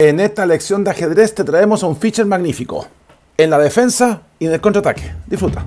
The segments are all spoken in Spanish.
En esta lección de ajedrez te traemos un feature magnífico, en la defensa y en el contraataque. Disfruta.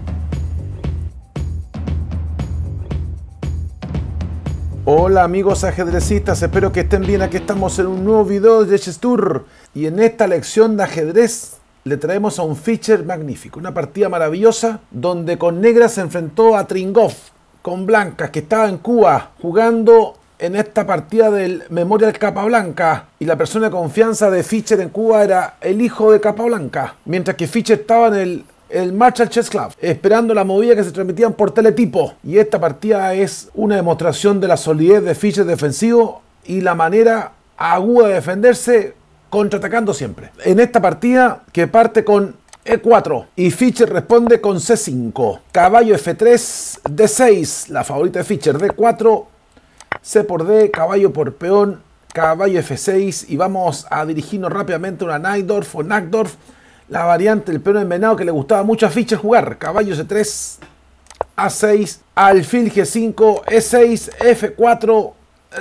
Hola amigos ajedrecistas, espero que estén bien. Aquí estamos en un nuevo video de Chess Tour. Y en esta lección de ajedrez le traemos a un feature magnífico, una partida maravillosa donde con negras se enfrentó a Tringov, con blancas que estaba en Cuba jugando en esta partida del Memorial Capablanca y la persona de confianza de Fischer en Cuba era el hijo de Capablanca, mientras que Fischer estaba en el, el Marshall Chess Club, esperando la movida que se transmitían por teletipo. Y esta partida es una demostración de la solidez de Fischer defensivo y la manera aguda de defenderse contraatacando siempre. En esta partida que parte con e4 y Fischer responde con C5. Caballo F3, D6, la favorita de Fischer, D4, C por D, caballo por peón, caballo F6 y vamos a dirigirnos rápidamente a una Nightdorf o Nackdorf, la variante del peón envenenado que le gustaba mucho a Fischer jugar. Caballo C3, A6, alfil G5, E6, F4,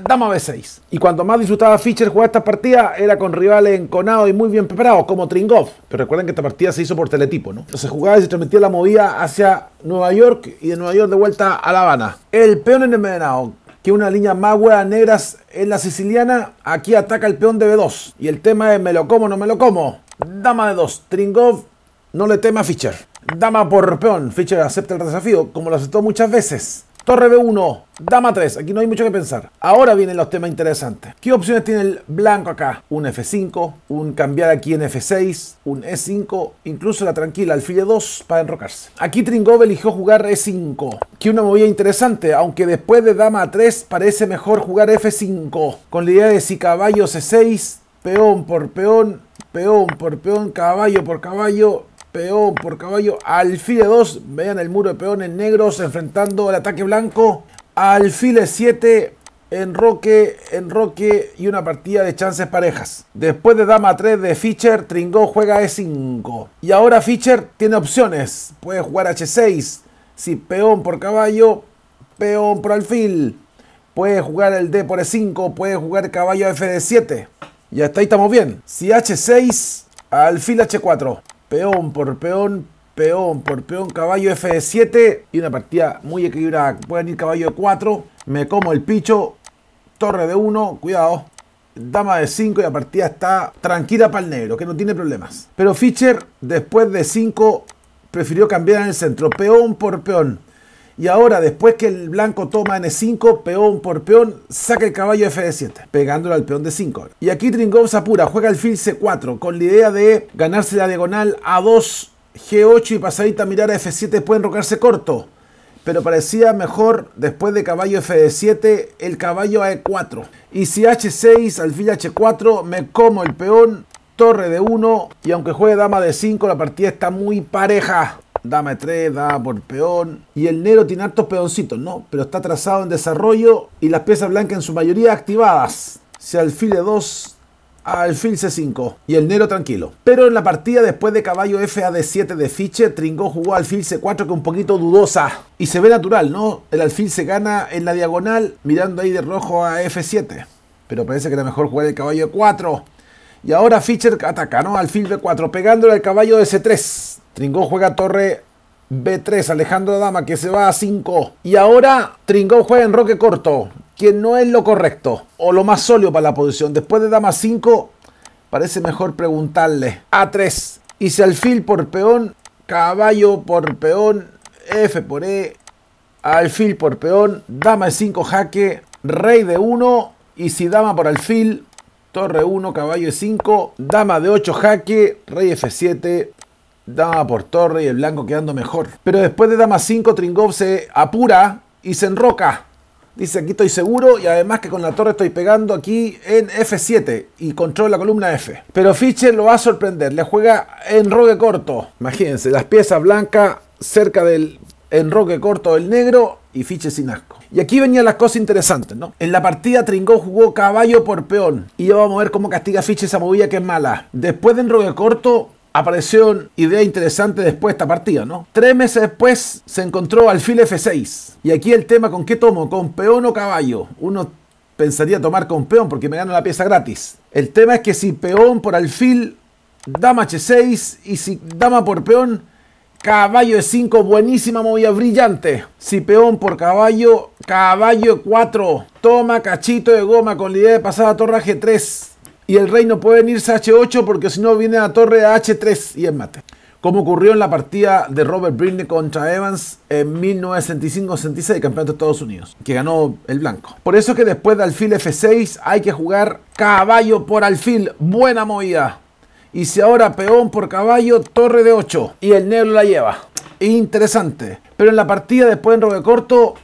dama B6. Y cuanto más disfrutaba Fischer jugar esta partida era con rivales enconados y muy bien preparados, como Tringov. Pero recuerden que esta partida se hizo por teletipo, ¿no? Se jugaba y se transmitía la movida hacia Nueva York y de Nueva York de vuelta a La Habana. El peón envenenado que una línea más negras en la siciliana, aquí ataca el peón de B2. Y el tema es, ¿me lo como no me lo como? Dama de 2, Tringov no le tema a Fischer. Dama por peón, Fischer acepta el desafío, como lo aceptó muchas veces. Torre B1, dama 3, aquí no hay mucho que pensar. Ahora vienen los temas interesantes. ¿Qué opciones tiene el blanco acá? Un F5, un cambiar aquí en F6, un E5, incluso la tranquila, alfil 2 para enrocarse. Aquí Tringov eligió jugar E5, que una movida interesante, aunque después de dama 3 parece mejor jugar F5, con la idea de si caballo C6, peón por peón, peón por peón, caballo por caballo, peón por caballo, alfil 2, vean el muro de peones negros enfrentando el ataque blanco, alfil 7, enroque, enroque y una partida de chances parejas. Después de dama 3 de Fischer, Tringó juega E5. Y ahora Fischer tiene opciones, puede jugar H6, si peón por caballo, peón por alfil. Puede jugar el D por E5, puede jugar caballo F de 7. Y hasta ahí estamos bien. Si H6, alfil H4 peón por peón, peón por peón, caballo F7 y una partida muy equilibrada. Pueden ir caballo de 4, me como el picho, torre de 1, cuidado. Dama de 5 y la partida está tranquila para el negro, que no tiene problemas. Pero Fischer, después de 5, prefirió cambiar en el centro, peón por peón. Y ahora, después que el blanco toma N5, peón por peón, saca el caballo F7, pegándolo al peón de 5. Y aquí Tringov apura, juega el C4, con la idea de ganarse la diagonal A2, G8 y pasadita mirar a F7, puede enrocarse corto. Pero parecía mejor, después de caballo F7, el caballo a 4 Y si H6, alfil H4, me como el peón, torre de 1 y aunque juegue dama de 5 la partida está muy pareja dame 3, da por peón. Y el negro tiene hartos peoncitos, ¿no? Pero está trazado en desarrollo y las piezas blancas en su mayoría activadas. Se alfil E2, alfil C5 y el negro tranquilo. Pero en la partida después de caballo f a d 7 de fiche, Tringó jugó alfil C4 que un poquito dudosa. Y se ve natural, ¿no? El alfil se gana en la diagonal mirando ahí de rojo a F7. Pero parece que era mejor jugar el caballo 4 y ahora Fischer ataca, ¿no? Alfil B4, pegándole al caballo de C3. Tringón juega torre B3, Alejandro Dama que se va a 5. Y ahora Tringón juega en roque corto, que no es lo correcto o lo más sólido para la posición. Después de Dama 5, parece mejor preguntarle. A3. Y si alfil por peón, caballo por peón, F por E, alfil por peón, Dama de 5 jaque, Rey de 1. Y si Dama por alfil, torre 1, caballo 5, dama de 8, jaque, rey f7, dama por torre y el blanco quedando mejor. Pero después de dama 5, Tringov se apura y se enroca. Dice, aquí estoy seguro y además que con la torre estoy pegando aquí en F7 y controlo la columna F. Pero Fischer lo va a sorprender, le juega en rogue corto. Imagínense, las piezas blancas cerca del roque corto el negro y fiche sin asco. Y aquí venían las cosas interesantes, ¿no? En la partida Tringó jugó caballo por peón. Y ya vamos a ver cómo castiga Fiche esa movida que es mala. Después de enroque corto, apareció una idea interesante después de esta partida, ¿no? Tres meses después se encontró alfil F6. Y aquí el tema, ¿con qué tomo? ¿Con peón o caballo? Uno pensaría tomar con peón porque me gana la pieza gratis. El tema es que si peón por alfil, dama H6 y si dama por peón Caballo de 5, buenísima movida, brillante. peón por caballo, caballo e 4. Toma cachito de goma con la idea de pasar a torre G3. Y el rey no puede venirse a H8 porque si no viene a torre a H3 y es mate. Como ocurrió en la partida de Robert Britney contra Evans en 1965-66, campeonato de Estados Unidos, que ganó el blanco. Por eso es que después de alfil F6 hay que jugar caballo por alfil. Buena movida. Y si ahora peón por caballo, torre de 8. Y el negro la lleva. Interesante. Pero en la partida después en roque corto,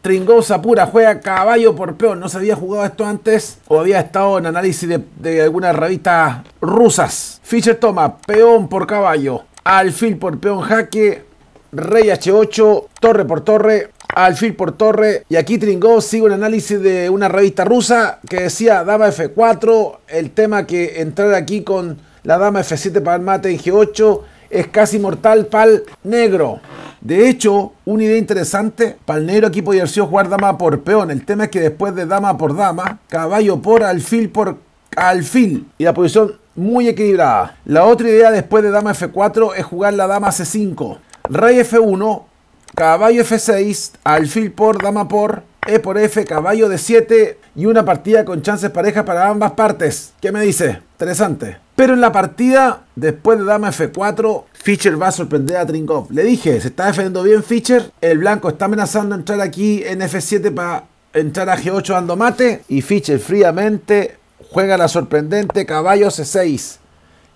Tringosa pura juega caballo por peón. No se había jugado esto antes o había estado en análisis de, algunas revistas rusas. Fischer toma peón por caballo, alfil por peón jaque, rey h8, torre por torre, alfil por torre. Y aquí Tringó sigue un análisis de una revista rusa que decía daba f4. El tema que entrar aquí con la dama F7 para el mate en G8 es casi mortal para el negro. De hecho, una idea interesante, para el negro aquí podría ser jugar dama por peón. El tema es que después de dama por dama, caballo por alfil por alfil. Y la posición muy equilibrada. La otra idea después de dama F4 es jugar la dama C5. Rey F1, caballo F6, alfil por, dama por, E por F, caballo D7 y una partida con chances parejas para ambas partes. ¿Qué me dice? Interesante. Pero en la partida, después de dama F4, Fischer va a sorprender a Trinkov. Le dije, se está defendiendo bien Fischer. El blanco está amenazando entrar aquí en F7 para entrar a G8 dando mate. Y Fischer fríamente juega la sorprendente caballo C6.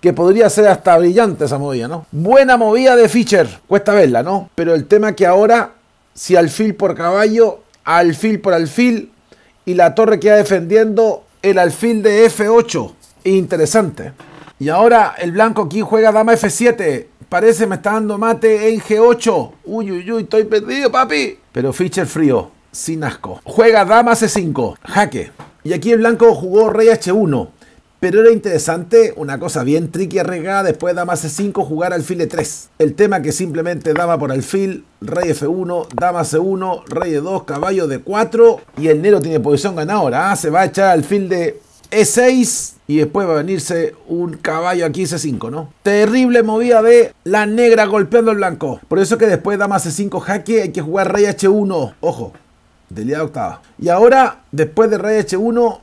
Que podría ser hasta brillante esa movida, ¿no? Buena movida de Fischer. Cuesta verla, ¿no? Pero el tema que ahora, si alfil por caballo, alfil por alfil, y la torre queda defendiendo el alfil de F8 interesante. Y ahora el blanco aquí juega dama F7. Parece me está dando mate en G8. Uy, uy, uy, estoy perdido, papi. Pero Fischer frío, sin asco. Juega dama C5, jaque. Y aquí el blanco jugó rey H1. Pero era interesante, una cosa bien tricky arriesgada, después dama C5, jugar alfil E3. El tema que simplemente dama por alfil, rey F1, dama C1, rey E2, caballo D4. Y el negro tiene posición ganadora. Ah, se va a echar alfil de e6 y después va a venirse un caballo aquí C5, ¿no? Terrible movida de la negra golpeando al blanco. Por eso que después dama C5 jaque hay que jugar rey H1. Ojo, de octava. Y ahora, después de rey H1,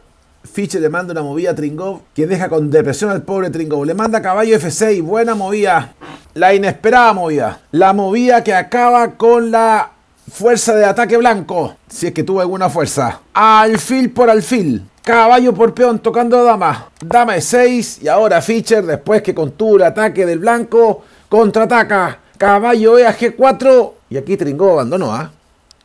Fiche le manda una movida a Tringov que deja con depresión al pobre Tringov. Le manda caballo F6, buena movida. La inesperada movida. La movida que acaba con la fuerza de ataque blanco. Si es que tuvo alguna fuerza. Alfil por alfil. Caballo por peón tocando a dama. Dama E6 y ahora Fischer después que contuvo ataque del blanco. Contraataca. Caballo E G4. Y aquí Tringov abandonó, ¿ah?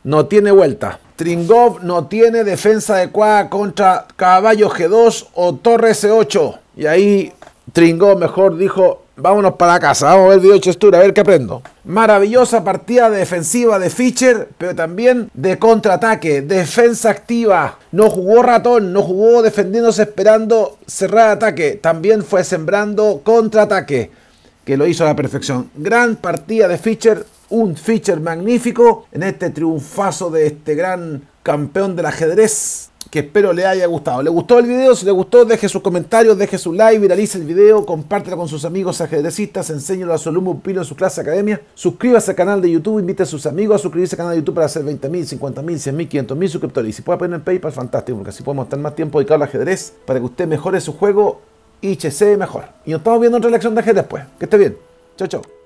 No tiene vuelta. Tringov no tiene defensa adecuada contra caballo G2 o torre e C8. Y ahí Tringov mejor dijo, Vámonos para casa, vamos a ver video Chestura, a ver qué aprendo. Maravillosa partida defensiva de Fischer, pero también de contraataque, defensa activa. No jugó ratón, no jugó defendiéndose esperando cerrar ataque, también fue sembrando contraataque, que lo hizo a la perfección. Gran partida de Fischer, un Fischer magnífico en este triunfazo de este gran campeón del ajedrez, que espero le haya gustado. ¿Le gustó el video? Si le gustó, deje sus comentarios, deje su like, viralice el video, compártelo con sus amigos ajedrecistas, enséñelo a su alumno pilo en su clase academia, suscríbase al canal de YouTube, invite a sus amigos a suscribirse al canal de YouTube para hacer 20.000, 50.000, 100.000, 500.000 suscriptores. Y si puede poner en PayPal, fantástico, porque así podemos estar más tiempo dedicado al ajedrez para que usted mejore su juego y se mejor. Y nos estamos viendo en otra lección de ajedrez después. Pues. Que esté bien. Chao, chao.